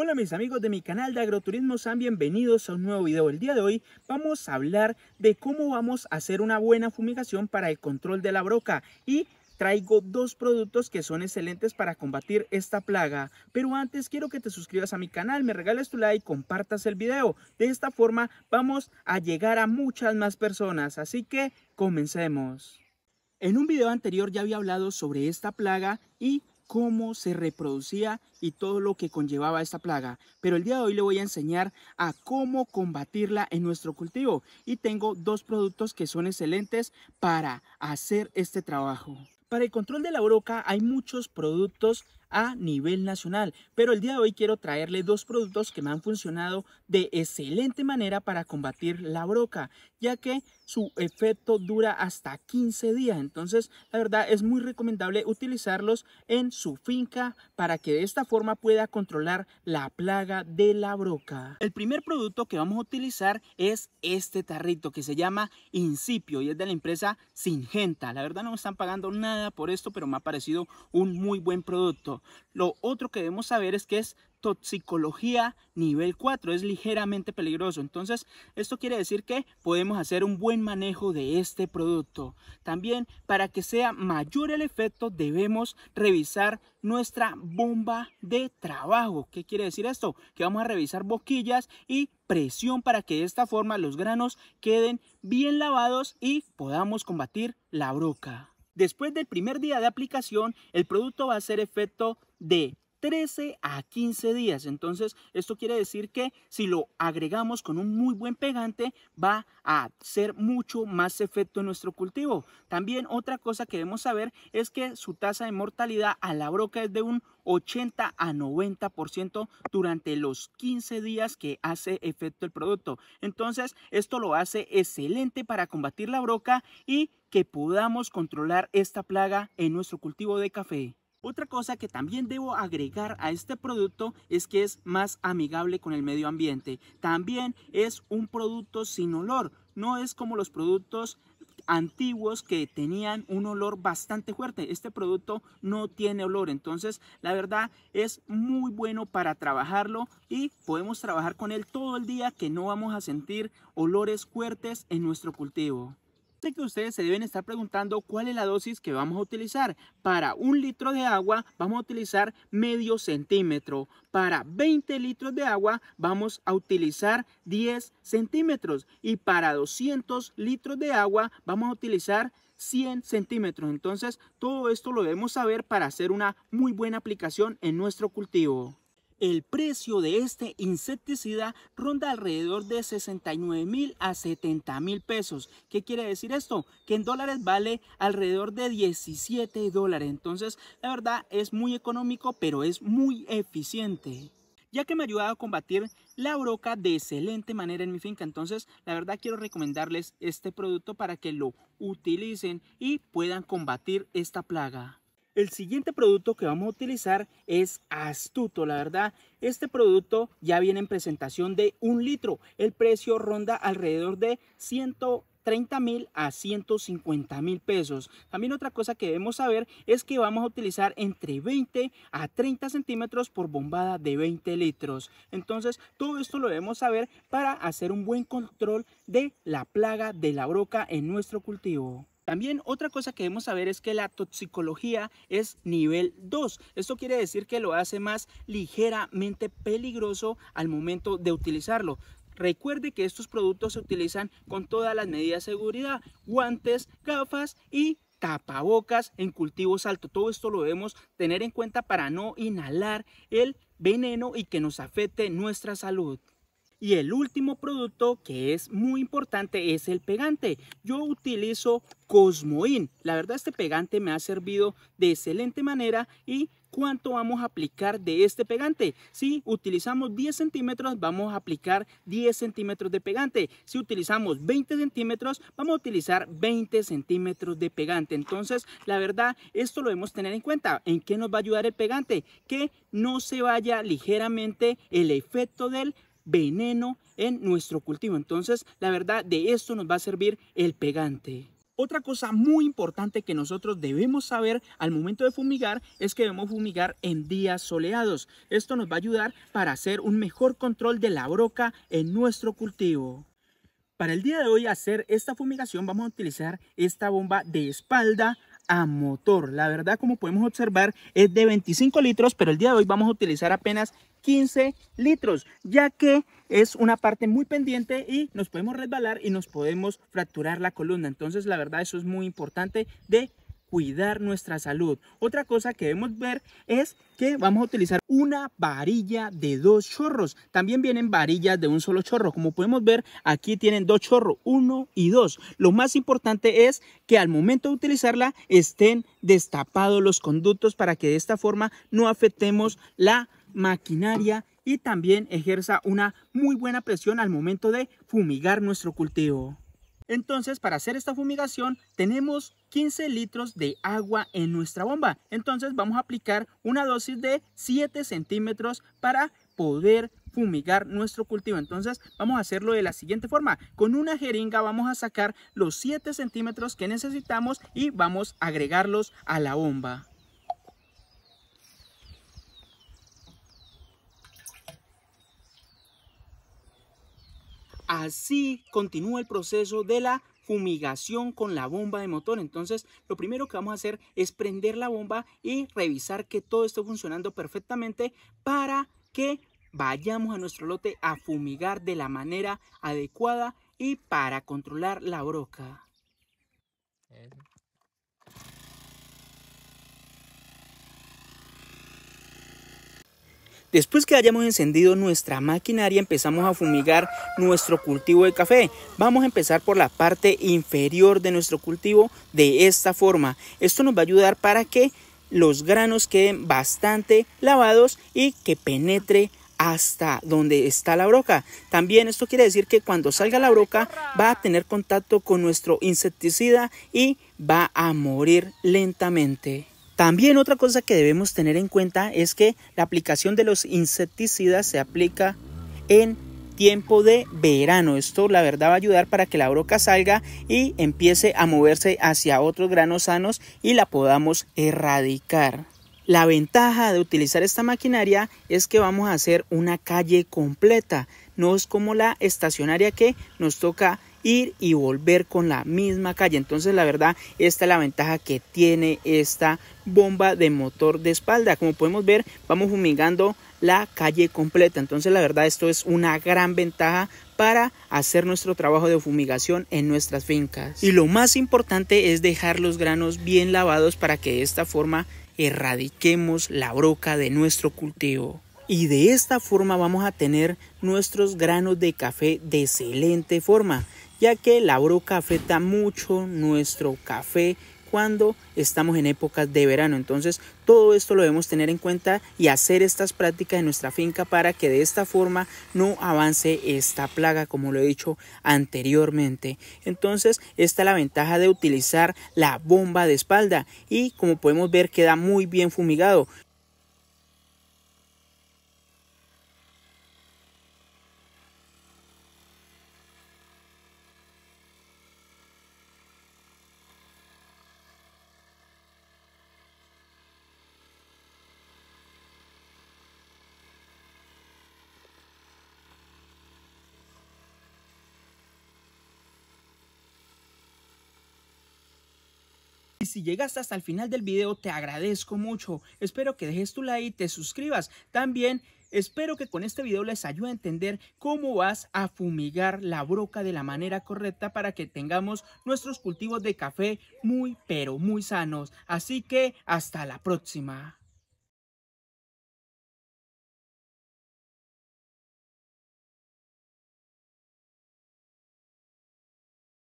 Hola mis amigos de mi canal de agroturismo, sean bienvenidos a un nuevo video. El día de hoy vamos a hablar de cómo vamos a hacer una buena fumigación para el control de la broca y traigo dos productos que son excelentes para combatir esta plaga. Pero antes quiero que te suscribas a mi canal, me regales tu like, compartas el video. De esta forma vamos a llegar a muchas más personas, así que comencemos. En un video anterior ya había hablado sobre esta plaga y cómo se reproducía y todo lo que conllevaba esta plaga. Pero el día de hoy le voy a enseñar a cómo combatirla en nuestro cultivo. Y tengo dos productos que son excelentes para hacer este trabajo. Para el control de la broca hay muchos productos a nivel nacional. Pero el día de hoy quiero traerle dos productos que me han funcionado de excelente manera para combatir la broca, ya que su efecto dura hasta 15 días. Entonces, la verdad es muy recomendable utilizarlos en su finca para que de esta forma pueda controlar la plaga de la broca. El primer producto que vamos a utilizar es este tarrito que se llama Incipio y es de la empresa Singenta. La verdad no me están pagando nada por esto, pero me ha parecido un muy buen producto. Lo otro que debemos saber es que es toxicología nivel 4, es ligeramente peligroso. Entonces, esto quiere decir que podemos hacer un buen manejo de este producto. También, para que sea mayor el efecto, debemos revisar nuestra bomba de trabajo. ¿Qué quiere decir esto? Que vamos a revisar boquillas y presión para que de esta forma los granos queden bien lavados y podamos combatir la broca después del primer día de aplicación, el producto va a hacer efecto de 13 a 15 días. Entonces, esto quiere decir que si lo agregamos con un muy buen pegante, va a ser mucho más efecto en nuestro cultivo. También otra cosa que debemos saber es que su tasa de mortalidad a la broca es de un 80 a 90% durante los 15 días que hace efecto el producto. Entonces, esto lo hace excelente para combatir la broca y que podamos controlar esta plaga en nuestro cultivo de café. Otra cosa que también debo agregar a este producto es que es más amigable con el medio ambiente. También es un producto sin olor, no es como los productos antiguos que tenían un olor bastante fuerte. Este producto no tiene olor, entonces la verdad es muy bueno para trabajarlo y podemos trabajar con él todo el día que no vamos a sentir olores fuertes en nuestro cultivo que ustedes se deben estar preguntando cuál es la dosis que vamos a utilizar. Para un litro de agua vamos a utilizar medio centímetro. Para 20 litros de agua vamos a utilizar 10 centímetros. Y para 200 litros de agua vamos a utilizar 100 centímetros. Entonces todo esto lo debemos saber para hacer una muy buena aplicación en nuestro cultivo. El precio de este insecticida ronda alrededor de 69 mil a 70 mil pesos. ¿Qué quiere decir esto? Que en dólares vale alrededor de 17 dólares. Entonces, la verdad es muy económico, pero es muy eficiente ya que me ha ayudado a combatir la broca de excelente manera en mi finca. Entonces, la verdad quiero recomendarles este producto para que lo utilicen y puedan combatir esta plaga. El siguiente producto que vamos a utilizar es Astuto, la verdad. Este producto ya viene en presentación de un litro. El precio ronda alrededor de 130 mil a 150 mil pesos. También otra cosa que debemos saber es que vamos a utilizar entre 20 a 30 centímetros por bombada de 20 litros. Entonces todo esto lo debemos saber para hacer un buen control de la plaga de la broca en nuestro cultivo. También otra cosa que debemos saber es que la toxicología es nivel 2. Esto quiere decir que lo hace más ligeramente peligroso al momento de utilizarlo. Recuerde que estos productos se utilizan con todas las medidas de seguridad, guantes, gafas y tapabocas en cultivos altos. Todo esto lo debemos tener en cuenta para no inhalar el veneno y que nos afecte nuestra salud. Y el último producto que es muy importante es el pegante. Yo utilizo Cosmoin. La verdad este pegante me ha servido de excelente manera y cuánto vamos a aplicar de este pegante. Si utilizamos 10 centímetros, vamos a aplicar 10 centímetros de pegante. Si utilizamos 20 centímetros, vamos a utilizar 20 centímetros de pegante. Entonces, la verdad, esto lo debemos tener en cuenta. ¿En qué nos va a ayudar el pegante? Que no se vaya ligeramente el efecto del veneno en nuestro cultivo. Entonces, la verdad, de esto nos va a servir el pegante. Otra cosa muy importante que nosotros debemos saber al momento de fumigar es que debemos fumigar en días soleados. Esto nos va a ayudar para hacer un mejor control de la broca en nuestro cultivo. Para el día de hoy hacer esta fumigación vamos a utilizar esta bomba de espalda a motor. La verdad, como podemos observar, es de 25 litros, pero el día de hoy vamos a utilizar apenas 15 litros, ya que es una parte muy pendiente y nos podemos resbalar y nos podemos fracturar la columna. Entonces, la verdad, eso es muy importante de cuidar nuestra salud. Otra cosa que debemos ver es que vamos a utilizar una varilla de dos chorros. También vienen varillas de un solo chorro. Como podemos ver, aquí tienen dos chorros, uno y dos. Lo más importante es que al momento de utilizarla estén destapados los conductos para que de esta forma no afectemos la maquinaria y también ejerza una muy buena presión al momento de fumigar nuestro cultivo. Entonces, para hacer esta fumigación, tenemos 15 litros de agua en nuestra bomba. Entonces, vamos a aplicar una dosis de 7 centímetros para poder fumigar nuestro cultivo. Entonces, vamos a hacerlo de la siguiente forma. Con una jeringa vamos a sacar los 7 centímetros que necesitamos y vamos a agregarlos a la bomba. Así continúa el proceso de la fumigación con la bomba de motor. Entonces, lo primero que vamos a hacer es prender la bomba y revisar que todo esté funcionando perfectamente para que vayamos a nuestro lote a fumigar de la manera adecuada y para controlar la broca. Después que hayamos encendido nuestra maquinaria empezamos a fumigar nuestro cultivo de café. Vamos a empezar por la parte inferior de nuestro cultivo de esta forma. Esto nos va a ayudar para que los granos queden bastante lavados y que penetre hasta donde está la broca. También esto quiere decir que cuando salga la broca va a tener contacto con nuestro insecticida y va a morir lentamente. También otra cosa que debemos tener en cuenta es que la aplicación de los insecticidas se aplica en tiempo de verano. Esto la verdad va a ayudar para que la broca salga y empiece a moverse hacia otros granos sanos y la podamos erradicar. La ventaja de utilizar esta maquinaria es que vamos a hacer una calle completa, no es como la estacionaria que nos toca ir y volver con la misma calle. Entonces la verdad, esta es la ventaja que tiene esta bomba de motor de espalda. Como podemos ver, vamos fumigando la calle completa. Entonces la verdad, esto es una gran ventaja para hacer nuestro trabajo de fumigación en nuestras fincas. Y lo más importante es dejar los granos bien lavados para que de esta forma erradiquemos la broca de nuestro cultivo. Y de esta forma vamos a tener nuestros granos de café de excelente forma ya que la broca afecta mucho nuestro café cuando estamos en épocas de verano. Entonces, todo esto lo debemos tener en cuenta y hacer estas prácticas en nuestra finca para que de esta forma no avance esta plaga, como lo he dicho anteriormente. Entonces, esta es la ventaja de utilizar la bomba de espalda y como podemos ver queda muy bien fumigado. si llegaste hasta el final del video te agradezco mucho. Espero que dejes tu like y te suscribas. También Espero que con este video les ayude a entender cómo vas a fumigar la broca de la manera correcta para que tengamos nuestros cultivos de café muy pero muy sanos. Así que hasta la próxima.